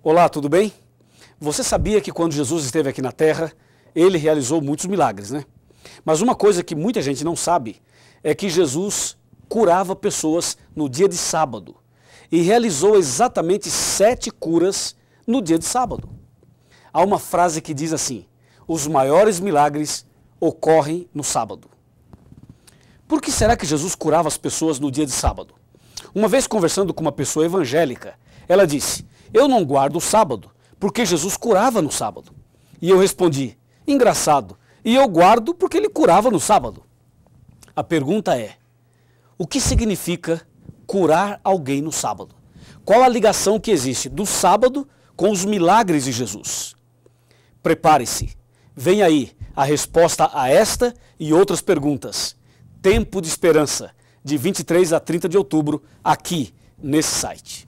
Olá, tudo bem? Você sabia que quando Jesus esteve aqui na Terra, ele realizou muitos milagres, né? Mas uma coisa que muita gente não sabe é que Jesus curava pessoas no dia de sábado e realizou exatamente sete curas no dia de sábado. Há uma frase que diz assim: os maiores milagres ocorrem no sábado. Por que será que Jesus curava as pessoas no dia de sábado? Uma vez conversando com uma pessoa evangélica, ela disse: eu não guardo o sábado, porque Jesus curava no sábado. E eu respondi, engraçado, e eu guardo porque ele curava no sábado. A pergunta é, o que significa curar alguém no sábado? Qual a ligação que existe do sábado com os milagres de Jesus? Prepare-se, vem aí a resposta a esta e outras perguntas. Tempo de Esperança, de 23 a 30 de outubro, aqui nesse site.